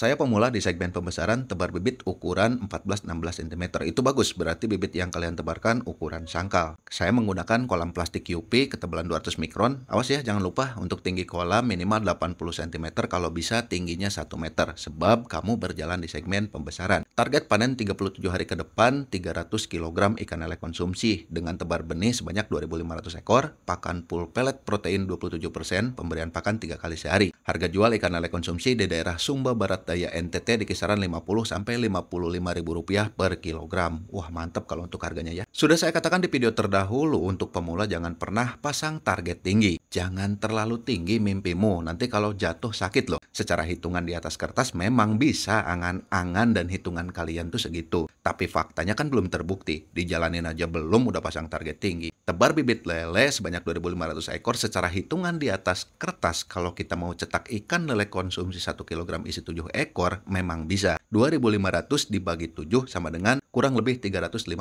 Saya pemula di segmen pembesaran tebar bibit ukuran 14-16 cm. Itu bagus, berarti bibit yang kalian tebarkan ukuran sangkal. Saya menggunakan kolam plastik UP ketebalan 200 mikron. Awas ya, jangan lupa untuk tinggi kolam minimal 80 cm kalau bisa tingginya 1 meter. Sebab kamu berjalan di segmen pembesaran. Target panen 37 hari ke depan 300 kg ikan lele konsumsi dengan tebar benih sebanyak 2.500 ekor, pakan full pellet protein 27%, pemberian pakan 3 kali sehari. Harga jual ikan lele konsumsi di daerah Sumba Barat Daya NTT di kisaran 50 sampai 55 ribu rupiah per kilogram. Wah mantep kalau untuk harganya ya. Sudah saya katakan di video terdahulu untuk pemula jangan pernah pasang target tinggi. Jangan terlalu tinggi mimpimu, nanti kalau jatuh sakit loh. Secara hitungan di atas kertas memang bisa angan-angan dan hitungan kalian tuh segitu. Tapi faktanya kan belum terbukti. Dijalanin aja belum udah pasang target tinggi. Tebar bibit lele sebanyak 2.500 ekor secara hitungan di atas kertas kalau kita mau cetak ikan lele konsumsi 1 kg isi 7 ekor memang bisa. 2.500 dibagi 7 sama dengan kurang lebih 357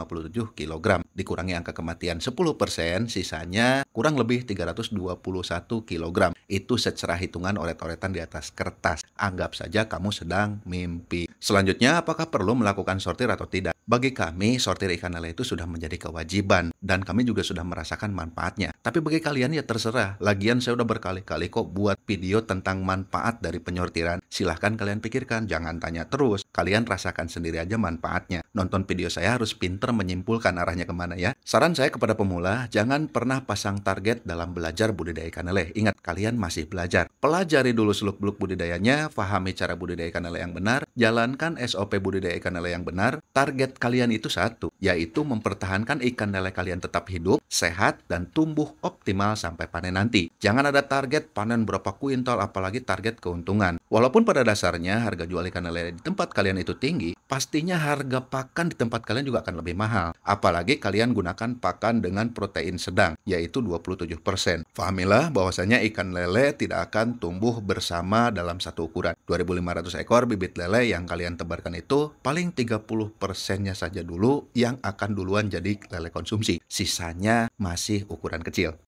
kg. Dikurangi angka kematian 10%, sisanya kurang lebih 321 kg. Itu secara hitungan oret-oretan di atas kertas. Anggap saja kamu sedang mimpi. Selanjutnya, apakah perlu melakukan sortir atau tidak? Bagi kami, sortir ikan lele itu sudah menjadi kewajiban dan kami juga sudah merasakan manfaatnya. Tapi bagi kalian ya terserah. Lagian saya udah berkali-kali kok buat video tentang manfaat dari penyortiran. Silahkan kalian pikirkan, jangan tanya terus. Kalian rasakan sendiri aja manfaatnya. Nonton video saya harus pinter menyimpulkan arahnya kemana ya. Saran saya kepada pemula, jangan pernah pasang target dalam belajar budidaya ikan lele. Ingat, kalian masih belajar. Pelajari dulu seluk-beluk budidayanya, fahami cara budidaya ikan lele yang benar, jalankan SOP budidaya ikan lele yang benar. Target kalian itu satu, yaitu mempertahankan ikan lele kalian kalian tetap hidup, sehat, dan tumbuh optimal sampai panen nanti. Jangan ada target panen berapa kuintal, apalagi target keuntungan. Walaupun pada dasarnya harga jual ikan lele di tempat kalian itu tinggi, pastinya harga pakan di tempat kalian juga akan lebih mahal. Apalagi kalian gunakan pakan dengan protein sedang, yaitu 27%. Fahamilah bahwasanya ikan lele tidak akan tumbuh bersama dalam satu ukuran. 2.500 ekor bibit lele yang kalian tebarkan itu paling 30 persennya saja dulu yang akan duluan jadi lele konsumsi sisanya masih ukuran kecil.